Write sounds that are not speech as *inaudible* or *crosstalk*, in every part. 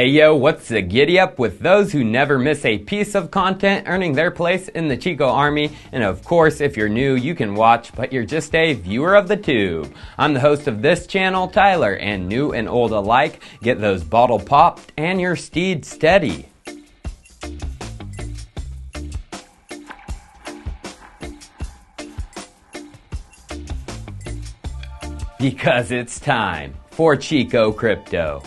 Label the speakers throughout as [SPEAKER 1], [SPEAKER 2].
[SPEAKER 1] Hey yo! what's the giddy up with those who never miss a piece of content earning their place in the Chico Army? And of course, if you're new, you can watch, but you're just a viewer of the tube. I'm the host of this channel, Tyler, and new and old alike, get those bottle popped and your steed steady. Because it's time for Chico Crypto.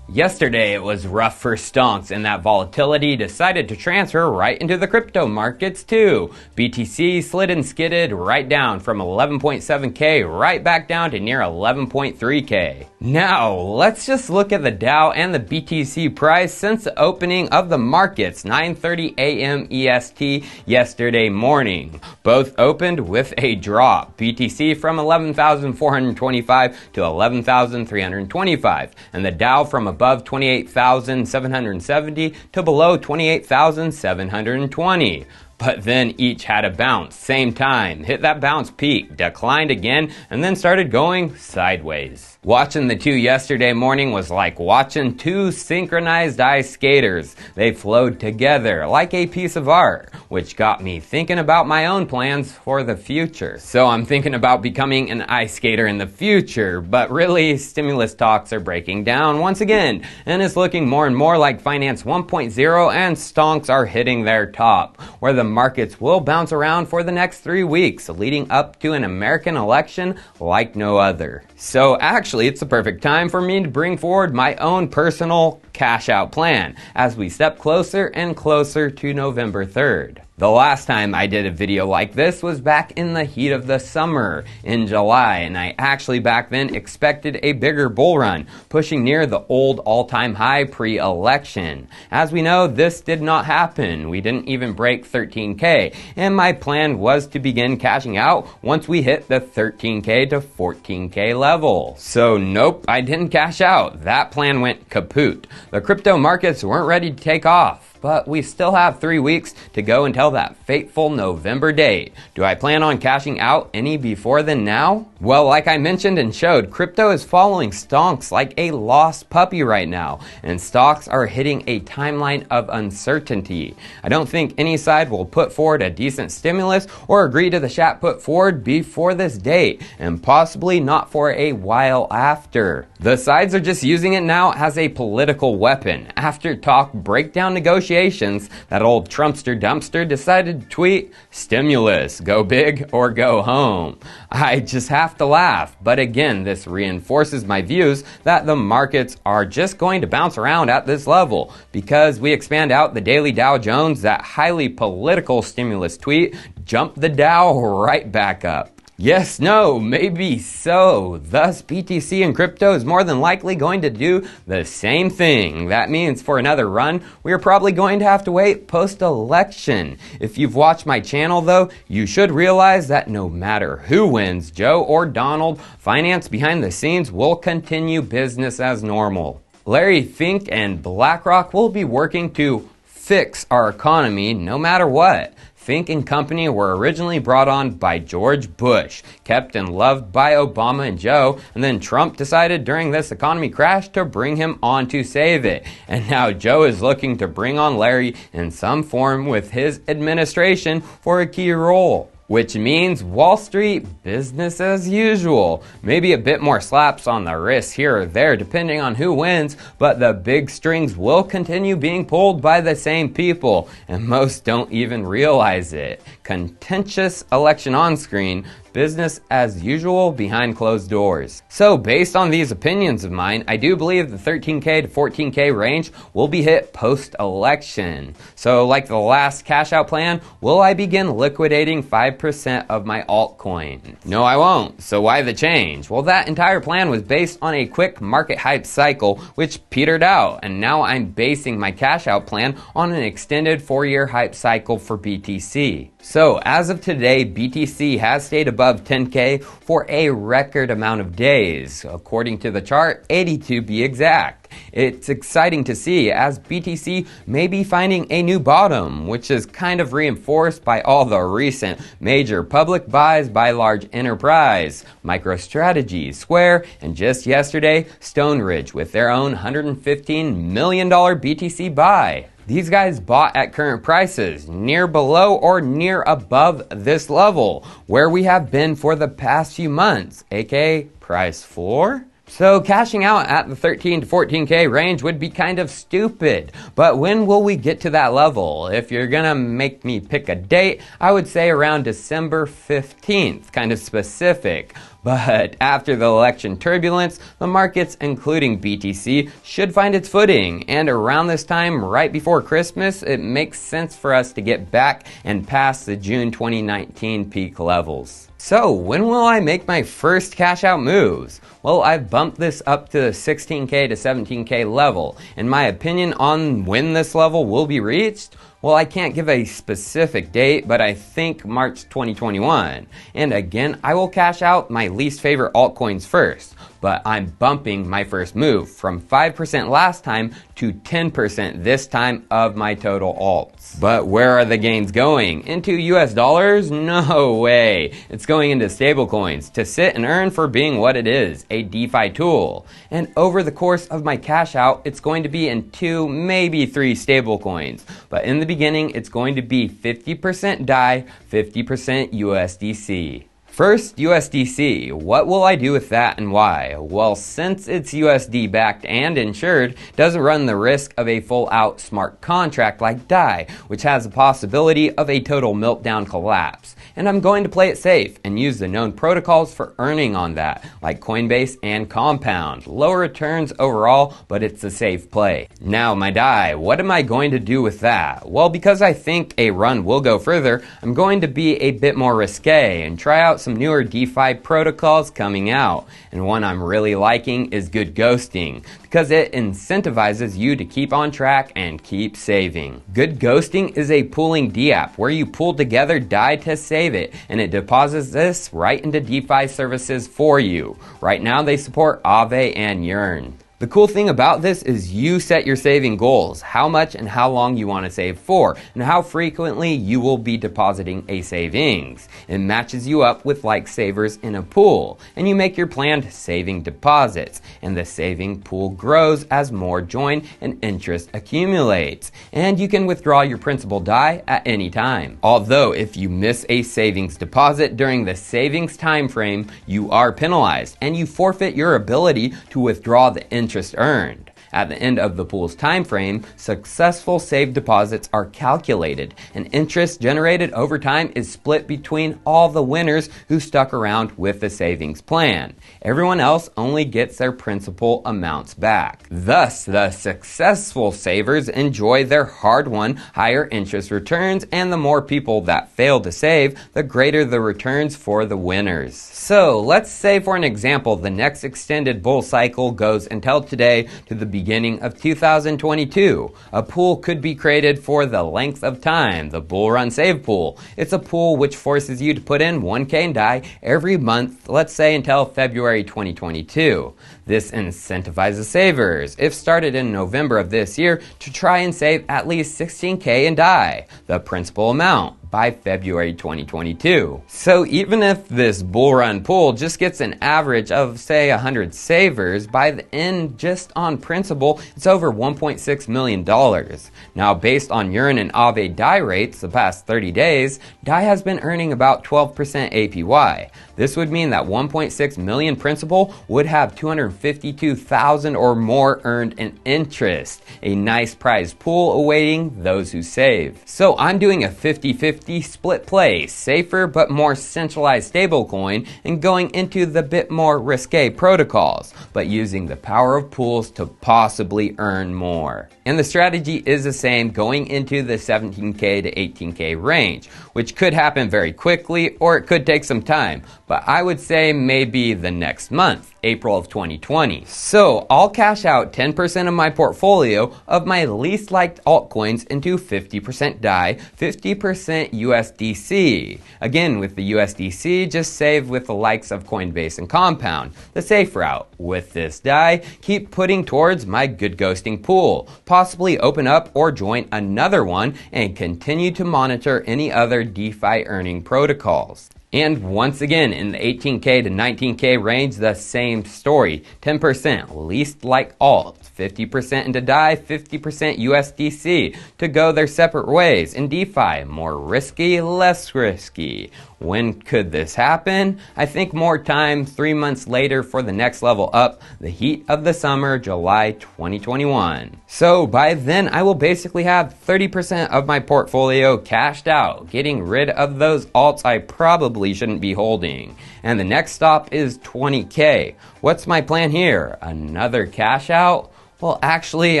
[SPEAKER 1] Yesterday, it was rough for stonks, and that volatility decided to transfer right into the crypto markets too. BTC slid and skidded right down from 11.7k right back down to near 11.3k. Now, let's just look at the Dow and the BTC price since the opening of the markets, 9.30 a.m. EST yesterday morning. Both opened with a drop, BTC from 11,425 to 11,325, and the Dow from a above 28,770 to below 28,720 but then each had a bounce, same time, hit that bounce peak, declined again, and then started going sideways. Watching the two yesterday morning was like watching two synchronized ice skaters. They flowed together like a piece of art, which got me thinking about my own plans for the future. So I'm thinking about becoming an ice skater in the future, but really, stimulus talks are breaking down once again, and it's looking more and more like Finance 1.0 and stonks are hitting their top, where the markets will bounce around for the next three weeks, leading up to an American election like no other. So, actually, it's the perfect time for me to bring forward my own personal cash out plan as we step closer and closer to November 3rd. The last time I did a video like this was back in the heat of the summer in July, and I actually back then expected a bigger bull run, pushing near the old all-time high pre-election. As we know, this did not happen. We didn't even break 13K, and my plan was to begin cashing out once we hit the 13K to 14K level. So nope, I didn't cash out. That plan went kaput. The crypto markets weren't ready to take off. But we still have three weeks to go until that fateful November date. Do I plan on cashing out any before then now? Well, like I mentioned and showed, crypto is following stonks like a lost puppy right now, and stocks are hitting a timeline of uncertainty. I don't think any side will put forward a decent stimulus or agree to the chat put forward before this date, and possibly not for a while after. The sides are just using it now as a political weapon. After talk breakdown negotiations, negotiations, that old Trumpster dumpster decided to tweet stimulus, go big or go home. I just have to laugh. But again, this reinforces my views that the markets are just going to bounce around at this level because we expand out the daily Dow Jones, that highly political stimulus tweet jumped the Dow *laughs* right back up. Yes, no, maybe so. Thus, BTC and crypto is more than likely going to do the same thing. That means for another run, we are probably going to have to wait post election. If you've watched my channel, though, you should realize that no matter who wins, Joe or Donald, finance behind the scenes will continue business as normal. Larry Fink and BlackRock will be working to fix our economy no matter what. Fink and company were originally brought on by George Bush, kept and loved by Obama and Joe, and then Trump decided during this economy crash to bring him on to save it. And now Joe is looking to bring on Larry in some form with his administration for a key role which means Wall Street business as usual. Maybe a bit more slaps on the wrist here or there, depending on who wins, but the big strings will continue being pulled by the same people, and most don't even realize it contentious election on screen, business as usual behind closed doors. So, based on these opinions of mine, I do believe the 13K to 14K range will be hit post election. So, like the last cash out plan, will I begin liquidating 5% of my altcoin? No, I won't. So, why the change? Well, that entire plan was based on a quick market hype cycle, which petered out, and now I'm basing my cash out plan on an extended four year hype cycle for BTC. So, as of today, BTC has stayed above 10K for a record amount of days, according to the chart, 80 to be exact. It's exciting to see as BTC may be finding a new bottom, which is kind of reinforced by all the recent major public buys by large enterprise, MicroStrategy, Square, and just yesterday, Stone Ridge with their own $115 million BTC buy. These guys bought at current prices, near below or near above this level, where we have been for the past few months, aka price floor. So cashing out at the 13 to 14k range would be kind of stupid. But when will we get to that level? If you're gonna make me pick a date, I would say around December 15th, kind of specific. But after the election turbulence, the markets, including BTC, should find its footing. And around this time, right before Christmas, it makes sense for us to get back and past the June 2019 peak levels. So, when will I make my first cash out moves? Well, I've bumped this up to the 16k to 17k level. And my opinion on when this level will be reached well, I can't give a specific date, but I think March 2021. And again, I will cash out my least favorite altcoins first, but I'm bumping my first move from 5% last time to 10% this time of my total alts. But where are the gains going? Into US dollars? No way. It's going into stablecoins to sit and earn for being what it is, a DeFi tool. And over the course of my cash out, it's going to be in two, maybe three stablecoins. But in the beginning, it's going to be 50% DAI, 50% USDC. First, USDC. What will I do with that and why? Well, since it's USD backed and insured, doesn't run the risk of a full out smart contract like DAI, which has the possibility of a total meltdown collapse and I'm going to play it safe and use the known protocols for earning on that, like Coinbase and Compound. Lower returns overall, but it's a safe play. Now my die, what am I going to do with that? Well, because I think a run will go further, I'm going to be a bit more risque and try out some newer DeFi protocols coming out. And one I'm really liking is Good Ghosting, because it incentivizes you to keep on track and keep saving. Good Ghosting is a pooling DApp where you pool together DAI to save save it, and it deposits this right into DeFi services for you. Right now, they support Aave and Yearn. The cool thing about this is you set your saving goals, how much and how long you want to save for, and how frequently you will be depositing a savings. It matches you up with like savers in a pool, and you make your planned saving deposits, and the saving pool grows as more join and interest accumulates. And you can withdraw your principal die at any time. Although if you miss a savings deposit during the savings time frame, you are penalized and you forfeit your ability to withdraw the interest interest earned. At the end of the pool's time frame, successful saved deposits are calculated, and interest generated over time is split between all the winners who stuck around with the savings plan. Everyone else only gets their principal amounts back. Thus, the successful savers enjoy their hard won higher interest returns, and the more people that fail to save, the greater the returns for the winners. So, let's say for an example, the next extended bull cycle goes until today to the beginning of 2022. A pool could be created for the length of time, the Bull Run Save Pool. It's a pool which forces you to put in 1K and die every month, let's say until February 2022. This incentivizes savers, if started in November of this year, to try and save at least 16K and die, the principal amount by February 2022. So even if this bull run pool just gets an average of say 100 savers, by the end just on principle it's over $1.6 million. Now based on urine and Ave die rates the past 30 days, die has been earning about 12% APY. This would mean that 1.6 million principal would have 252,000 or more earned in interest, a nice prize pool awaiting those who save. So I'm doing a 50-50 50 split play, safer but more centralized stablecoin, and going into the bit more risque protocols, but using the power of pools to possibly earn more. And the strategy is the same going into the 17k to 18k range, which could happen very quickly or it could take some time, but I would say maybe the next month, April of 2020. So I'll cash out 10% of my portfolio of my least liked altcoins into 50% DAI, 50% USDC. Again, with the USDC, just save with the likes of Coinbase and Compound. The safe route. With this die, keep putting towards my good ghosting pool. Possibly open up or join another one and continue to monitor any other DeFi earning protocols. And once again, in the 18K to 19K range, the same story. 10% least like all, 50% into DAI, 50% USDC to go their separate ways. In DeFi, more risky, less risky. When could this happen? I think more time, three months later for the next level up, the heat of the summer, July 2021. So by then, I will basically have 30% of my portfolio cashed out, getting rid of those alts I probably shouldn't be holding. And the next stop is 20K. What's my plan here? Another cash out? Well, actually,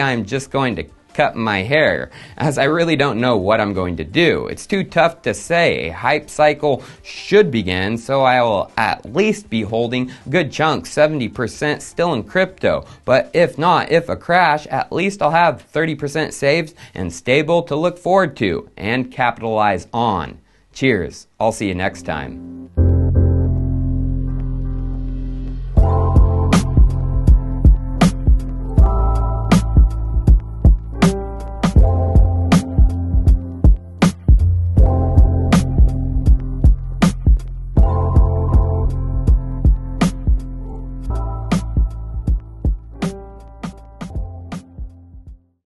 [SPEAKER 1] I'm just going to cut my hair, as I really don't know what I'm going to do. It's too tough to say. A hype cycle should begin, so I will at least be holding good chunk, 70% still in crypto. But if not, if a crash, at least I'll have 30% saved and stable to look forward to and capitalize on. Cheers. I'll see you next time.